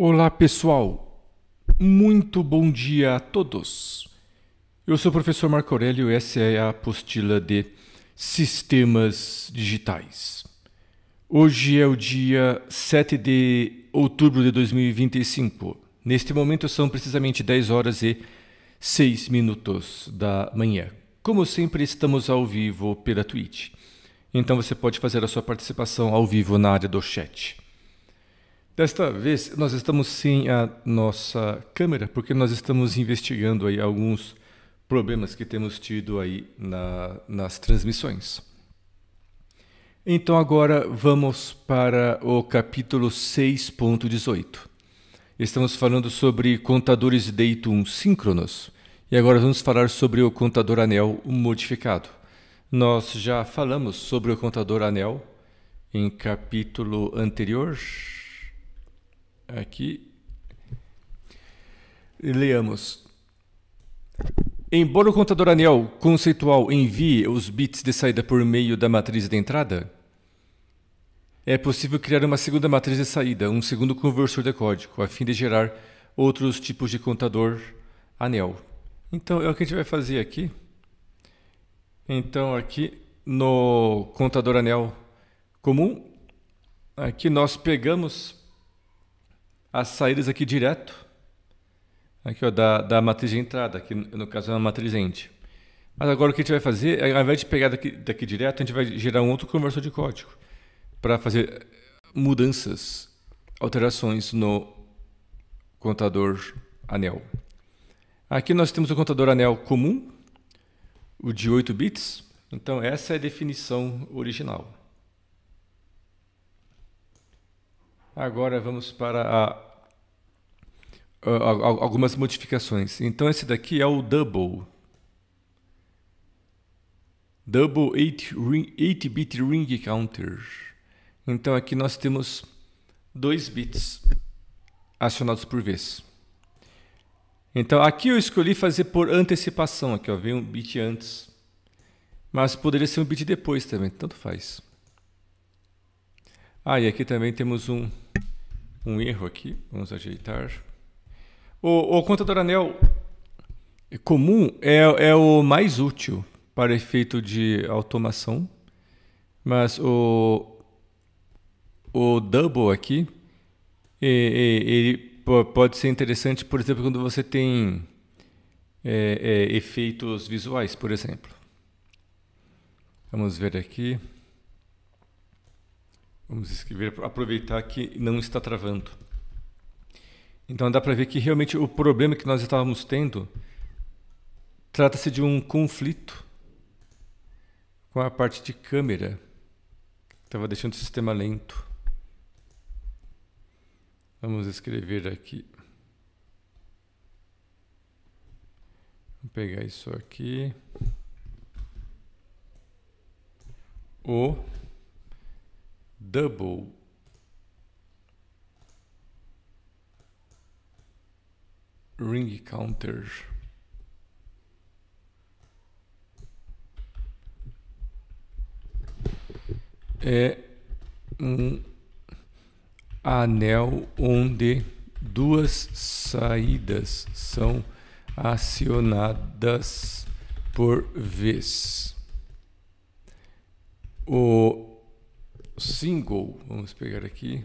Olá pessoal, muito bom dia a todos. Eu sou o professor Marco Aurélio e essa é a apostila de Sistemas Digitais. Hoje é o dia 7 de outubro de 2025. Neste momento são precisamente 10 horas e 6 minutos da manhã. Como sempre, estamos ao vivo pela Twitch. Então você pode fazer a sua participação ao vivo na área do chat. Desta vez, nós estamos sem a nossa câmera, porque nós estamos investigando aí alguns problemas que temos tido aí na, nas transmissões. Então agora vamos para o capítulo 6.18. Estamos falando sobre contadores Dayton síncronos e agora vamos falar sobre o contador anel modificado. Nós já falamos sobre o contador anel em capítulo anterior, aqui. Leamos. Embora o contador anel conceitual envie os bits de saída por meio da matriz de entrada, é possível criar uma segunda matriz de saída, um segundo conversor de código, a fim de gerar outros tipos de contador anel. Então, é o que a gente vai fazer aqui. Então, aqui no contador anel comum, aqui nós pegamos as saídas aqui direto, aqui ó, da, da matriz de entrada, que no caso é uma matriz end. Mas agora o que a gente vai fazer, é, ao invés de pegar daqui, daqui direto, a gente vai gerar um outro conversor de código para fazer mudanças, alterações no contador anel. Aqui nós temos o contador anel comum, o de 8 bits. Então essa é a definição original. Agora vamos para a algumas modificações. Então esse daqui é o double. Double 8-bit ring, ring counter. Então aqui nós temos dois bits acionados por vez. Então aqui eu escolhi fazer por antecipação, aqui ó, vem um bit antes. Mas poderia ser um bit depois também, tanto faz. Ah, e aqui também temos um, um erro aqui. Vamos ajeitar. O, o contador anel é comum é, é o mais útil para efeito de automação, mas o, o double aqui ele pode ser interessante, por exemplo, quando você tem é, é, efeitos visuais, por exemplo. Vamos ver aqui. Vamos escrever, aproveitar que não está travando. Então dá para ver que realmente o problema que nós estávamos tendo trata-se de um conflito com a parte de câmera. Estava deixando o sistema lento. Vamos escrever aqui. Vou pegar isso aqui. O double ring counter é um anel onde duas saídas são acionadas por vez. O single, vamos pegar aqui,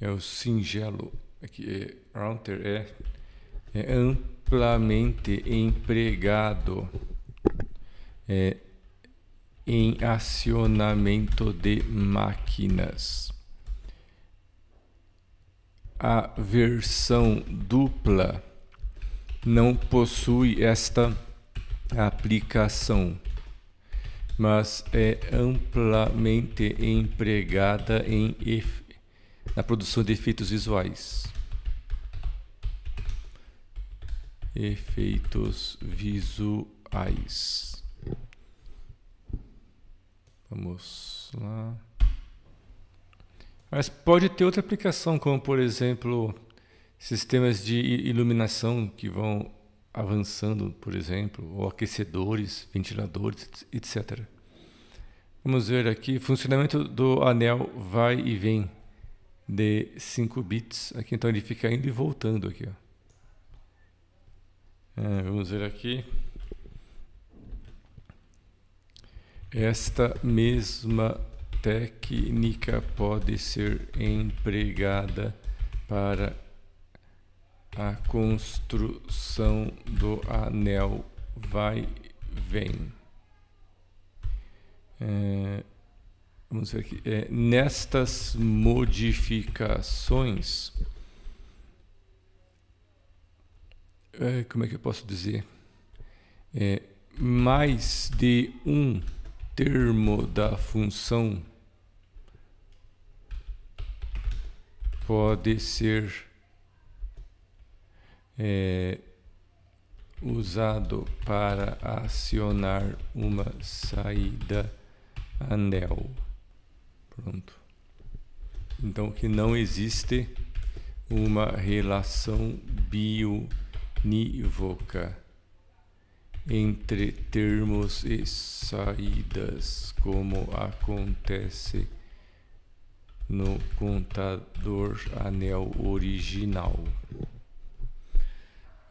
é o singelo, aqui é router é, é amplamente empregado é, em acionamento de máquinas. A versão dupla não possui esta aplicação mas é amplamente empregada em na produção de efeitos visuais. Efeitos visuais. Vamos lá. Mas pode ter outra aplicação, como por exemplo sistemas de iluminação que vão avançando, por exemplo, ou aquecedores, ventiladores, etc. Vamos ver aqui, funcionamento do anel vai e vem de 5 bits. Aqui então ele fica indo e voltando aqui. Ó. É, vamos ver aqui. Esta mesma técnica pode ser empregada para a construção do anel vai vem. É, vamos ver aqui. É, nestas modificações, é, como é que eu posso dizer? É, mais de um termo da função pode ser é, usado para acionar uma saída anel. Pronto. Então que não existe uma relação bionívoca entre termos e saídas, como acontece no contador anel original.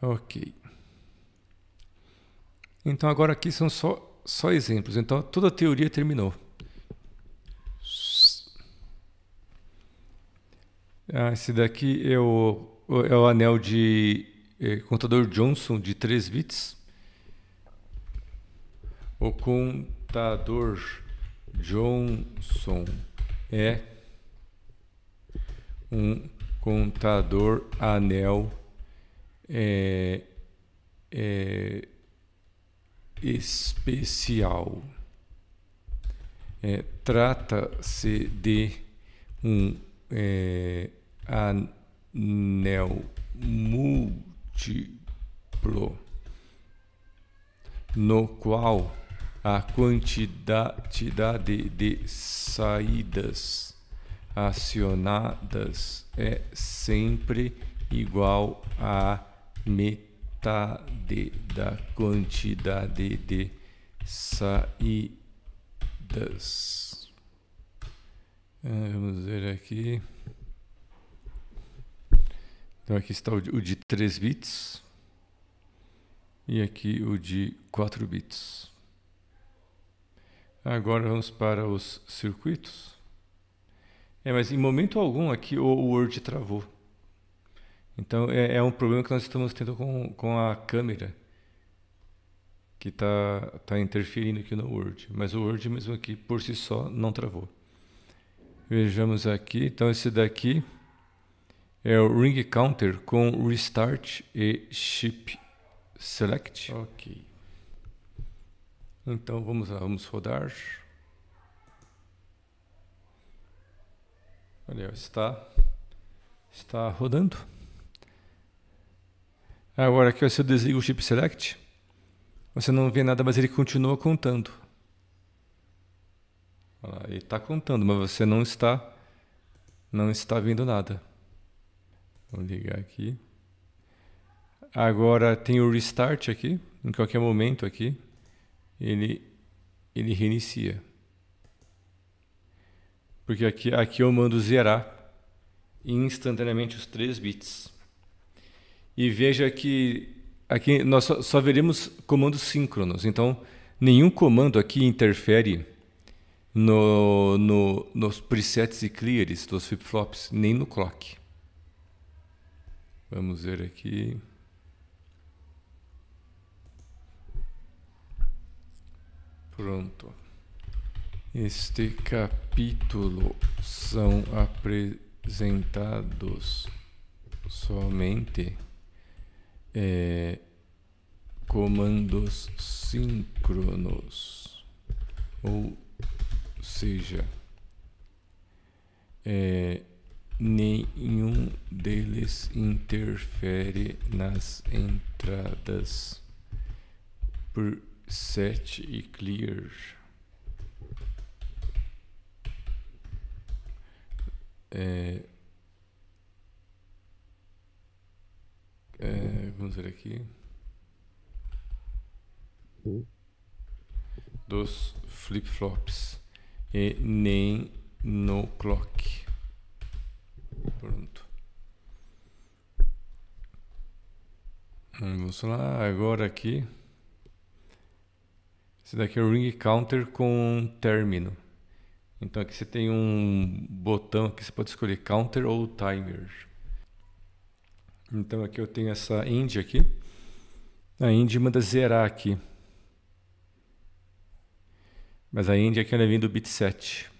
Ok. Então agora aqui são só, só exemplos. Então toda a teoria terminou. Ah, esse daqui é o, é o anel de é, contador Johnson de 3 bits. O contador Johnson é um contador anel é, é, especial. É, Trata-se de um é, anel múltiplo no qual a quantidade de saídas acionadas é sempre igual a metade da quantidade de saídas. É, vamos ver aqui. Então aqui está o de 3 bits e aqui o de 4 bits. Agora vamos para os circuitos. É, mas em momento algum aqui o Word travou. Então é, é, um problema que nós estamos tendo com, com a câmera que está tá interferindo aqui no Word, mas o Word mesmo aqui por si só não travou. Vejamos aqui, então esse daqui é o ring counter com restart e ship select. Ok. Então vamos lá, vamos rodar. Olha, está está rodando. Agora que você desliga o chip select, você não vê nada, mas ele continua contando. ele está contando, mas você não está, não está vendo nada. Vou ligar aqui. Agora tem o restart aqui, em qualquer momento aqui, ele, ele reinicia. Porque aqui, aqui eu mando zerar instantaneamente os 3 bits. E veja que aqui nós só, só veremos comandos síncronos. Então, nenhum comando aqui interfere no, no, nos presets e clears dos flip-flops, nem no clock. Vamos ver aqui. Pronto. Este capítulo são apresentados somente é, comandos síncronos, ou seja, é, nenhum deles interfere nas entradas por set e clear. É, É, vamos ver aqui. Dos flip-flops. E nem no clock. Pronto. Vamos lá, agora aqui. Esse daqui é o ring counter com término. Então aqui você tem um botão que você pode escolher counter ou timer. Então aqui eu tenho essa end aqui. A end manda zerar aqui. Mas a end aqui ela vem do bit 7.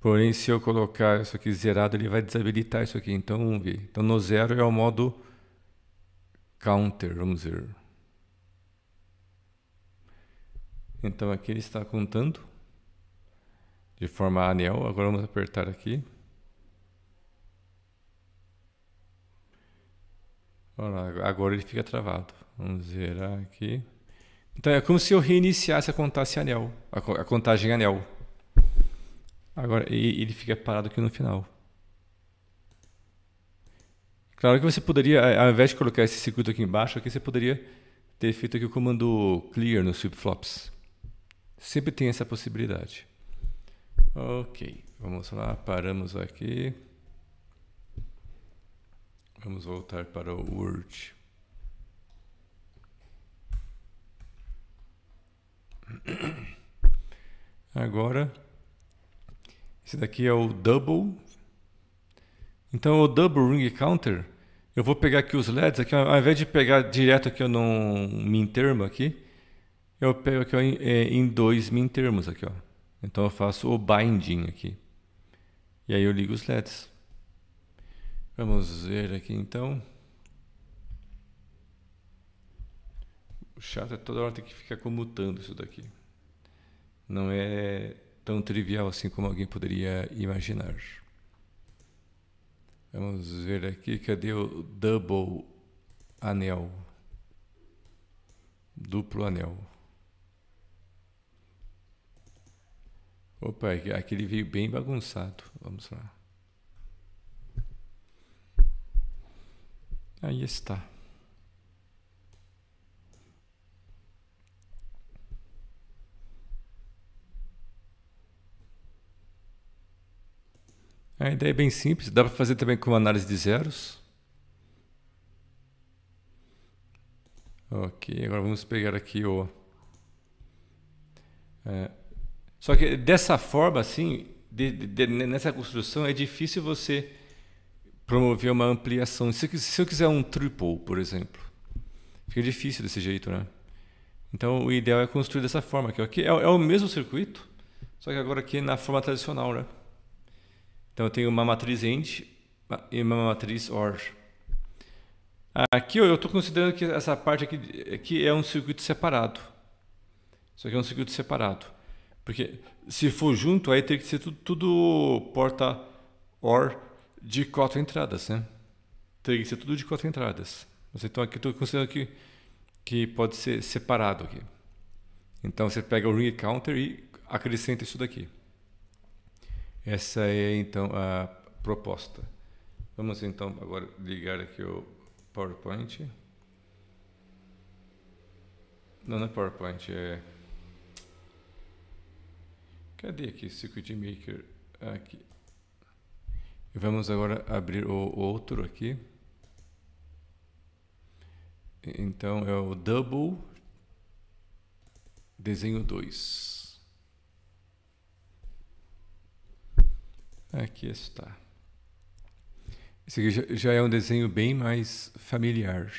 Porém, se eu colocar isso aqui zerado, ele vai desabilitar isso aqui. Então, vamos ver. Então, no zero é o modo counter, vamos ver. Então, aqui ele está contando de forma anel. Agora vamos apertar aqui. Agora ele fica travado. Vamos zerar aqui. Então é como se eu reiniciasse a contagem anel. A contagem anel. Agora ele fica parado aqui no final. Claro que você poderia, ao invés de colocar esse circuito aqui embaixo, aqui você poderia ter feito aqui o comando clear nos flip-flops. Sempre tem essa possibilidade. Ok, vamos lá, paramos aqui. Vamos voltar para o Word. Agora, esse daqui é o double. Então, o double ring counter, eu vou pegar aqui os LEDs, aqui, ao invés de pegar direto aqui me mintermo aqui, eu pego aqui ó, em, é, em dois mintermos aqui. Ó. Então, eu faço o binding aqui. E aí eu ligo os LEDs. Vamos ver aqui então. O chato é toda hora tem que ficar comutando isso daqui. Não é tão trivial assim como alguém poderia imaginar. Vamos ver aqui, cadê o double anel? Duplo anel. Opa, aqui ele veio bem bagunçado. Vamos lá. Aí está. É A ideia é bem simples, dá para fazer também com análise de zeros. Ok, agora vamos pegar aqui o... É, só que dessa forma, assim, de, de, nessa construção, é difícil você promover uma ampliação. Se, se eu quiser um triple, por exemplo, fica difícil desse jeito, né? Então o ideal é construir dessa forma aqui. é, é, o mesmo circuito, só que agora aqui na forma tradicional, né? Então eu tenho uma matriz AND e uma matriz OR. Aqui eu estou considerando que essa parte aqui, aqui é um circuito separado. Isso aqui é um circuito separado. Porque se for junto, aí tem que ser tudo, tudo porta OR de quatro entradas, né? Então, Teria que ser tudo de quatro entradas. Mas então aqui estou considerando que, que pode ser separado aqui. Então você pega o ring counter e acrescenta isso daqui. Essa é então a proposta. Vamos então agora ligar aqui o PowerPoint. Não, não é PowerPoint, é... Cadê aqui? Circuit Maker. Aqui. E vamos agora abrir o outro aqui. Então é o double desenho 2. Aqui está. Esse aqui já é um desenho bem mais familiar.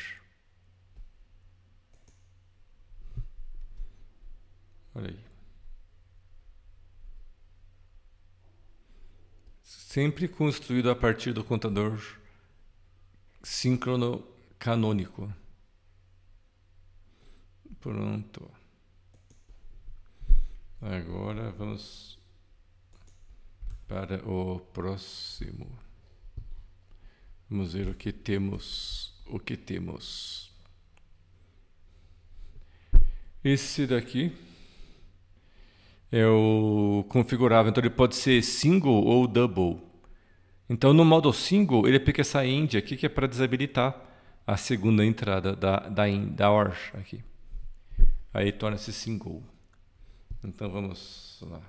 Olha aí. sempre construído a partir do contador síncrono canônico. Pronto. Agora vamos para o próximo. Vamos ver o que temos, o que temos. Esse daqui eu configurava. Então ele pode ser single ou double. Então no modo single ele aplica essa end aqui que é para desabilitar a segunda entrada da, da, da OR aqui. Aí torna-se single. Então vamos lá.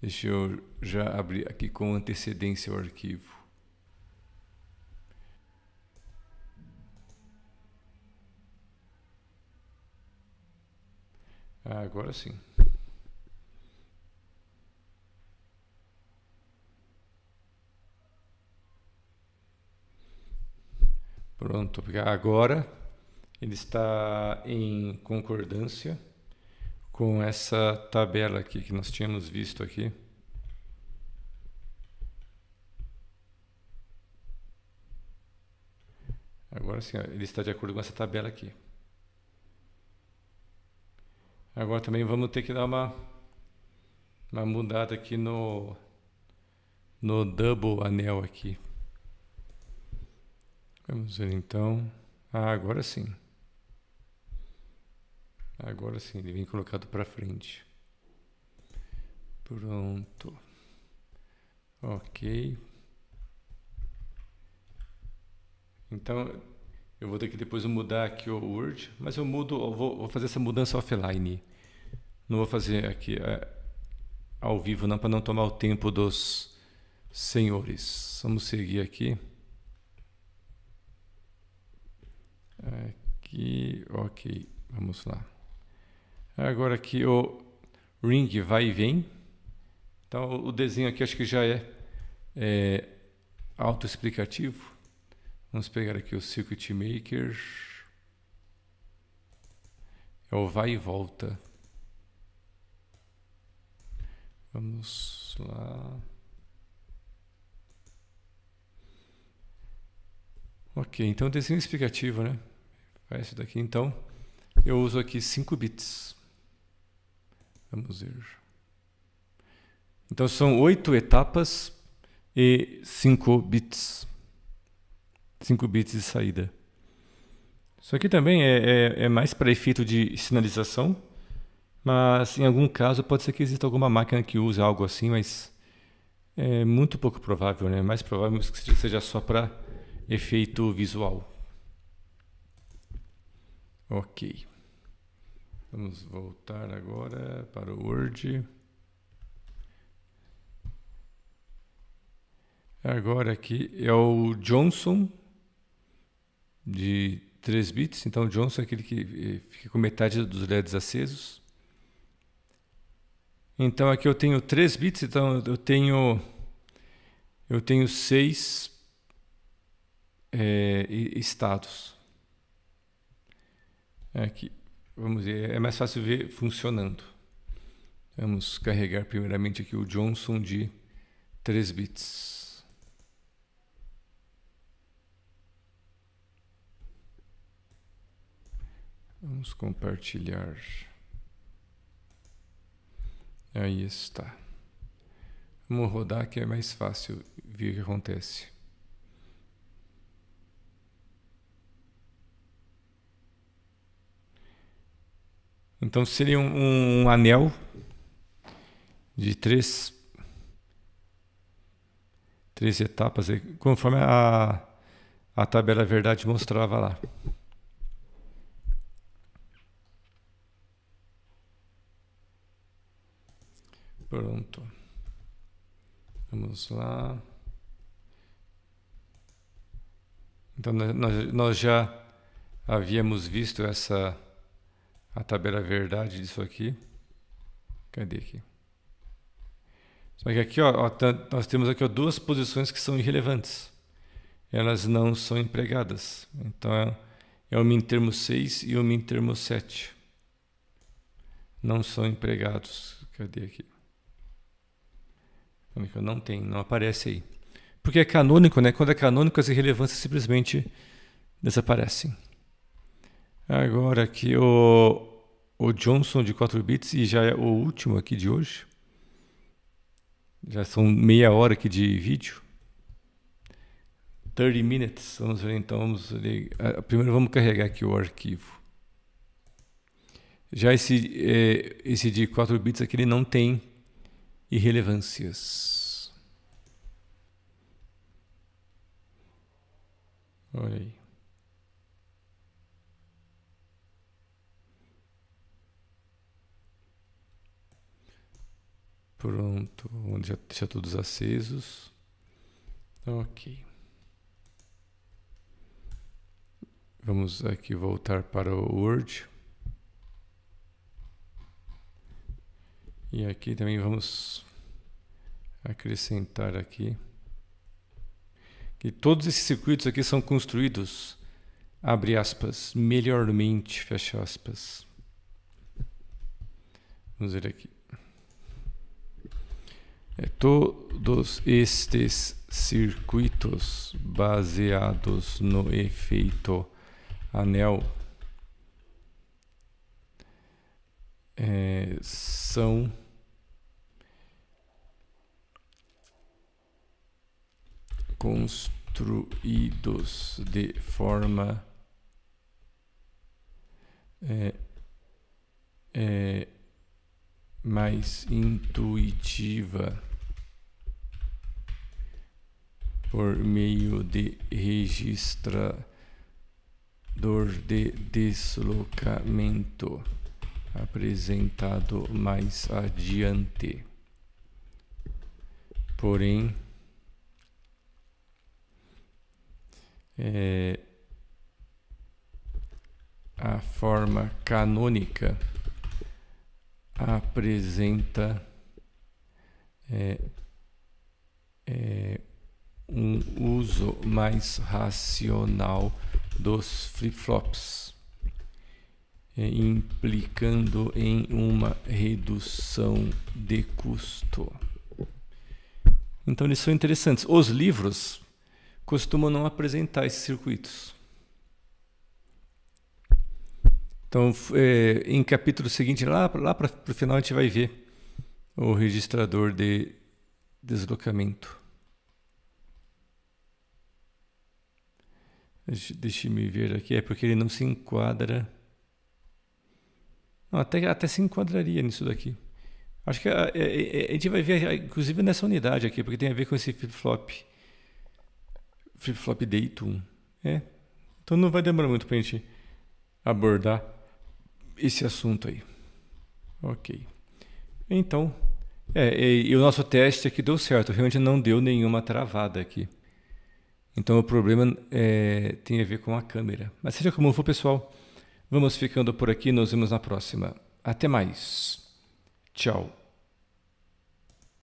Deixa eu já abrir aqui com antecedência o arquivo. Ah, agora sim. Pronto, agora ele está em concordância com essa tabela aqui que nós tínhamos visto aqui. Agora sim, ele está de acordo com essa tabela aqui. Agora também vamos ter que dar uma, uma mudada aqui no, no double anel aqui. Vamos ver então. Ah, agora sim. Agora sim, ele vem colocado para frente. Pronto. Ok. Então, eu vou ter que depois mudar aqui o Word, mas eu mudo, eu vou, vou, fazer essa mudança offline. Não vou fazer aqui é, ao vivo não, para não tomar o tempo dos senhores. Vamos seguir aqui. aqui, ok, vamos lá. Agora aqui o ring vai e vem. Então o desenho aqui acho que já é, é autoexplicativo. Vamos pegar aqui o Circuit Maker. É o vai e volta. Vamos lá. Ok, então desenho explicativo, né? É esse daqui, então, eu uso aqui 5 bits. Vamos ver. Então, são 8 etapas e 5 bits. 5 bits de saída. Isso aqui também é, é, é mais para efeito de sinalização, mas em algum caso pode ser que exista alguma máquina que use algo assim, mas é muito pouco provável, né? Mais provável que seja só para efeito visual. Ok. Vamos voltar agora para o Word. Agora aqui é o Johnson de 3 bits. Então, o Johnson é aquele que eh, fica com metade dos LEDs acesos. Então, aqui eu tenho 3 bits. Então, eu tenho, eu tenho 6 é, eh, estados é que, vamos ver, é mais fácil ver funcionando. Vamos carregar primeiramente aqui o Johnson de 3 bits. Vamos compartilhar. Aí está. Vamos rodar que é mais fácil ver o que acontece. Então seria um, um anel de três, três etapas, é, conforme a, a tabela verdade mostrava lá. Pronto. Vamos lá. Então, nós, nós já havíamos visto essa a tabela verdade disso aqui. Cadê aqui? Só que aqui ó, ó, nós temos aqui ó, duas posições que são irrelevantes. Elas não são empregadas. Então é, é o min termo 6 e o min termo 7. Não são empregados. Cadê aqui? Não tem, não aparece aí. Porque é canônico, né? Quando é canônico, as irrelevâncias simplesmente desaparecem. Agora aqui o, o Johnson de 4 bits e já é o último aqui de hoje. Já são meia hora aqui de vídeo. 30 minutes. Vamos ver então. Vamos Primeiro vamos carregar aqui o arquivo. Já esse, é, esse de 4 bits aqui ele não tem irrelevâncias. Olha aí. Pronto, já deixa todos acesos. Ok. Vamos aqui voltar para o Word. E aqui também vamos acrescentar aqui que todos esses circuitos aqui são construídos, abre aspas, melhormente, fecha aspas. Vamos ver aqui. É todos estes circuitos baseados no efeito anel é, são construídos de forma é, é, mais intuitiva por meio de registrador de deslocamento apresentado mais adiante. Porém, é, a forma canônica apresenta é, é, um uso mais racional dos flip-flops, eh, implicando em uma redução de custo. Então eles são interessantes. Os livros costumam não apresentar esses circuitos. Então, é, em capítulo seguinte, lá, lá para o final, a gente vai ver o registrador de deslocamento. Deixe-me ver aqui. É porque ele não se enquadra. Não, até, até se enquadraria nisso daqui. Acho que a, ah, a, é, é, é, a gente vai ver, inclusive, nessa unidade aqui, porque tem a ver com esse flip-flop. Flip-flop datum. É. Então não vai demorar muito para a gente abordar esse assunto aí. Ok. Então, é, e, e o nosso teste aqui deu certo. Realmente não deu nenhuma travada aqui. Então o problema é, tem a ver com a câmera. Mas seja como for, pessoal, vamos ficando por aqui. Nos vemos na próxima. Até mais. Tchau.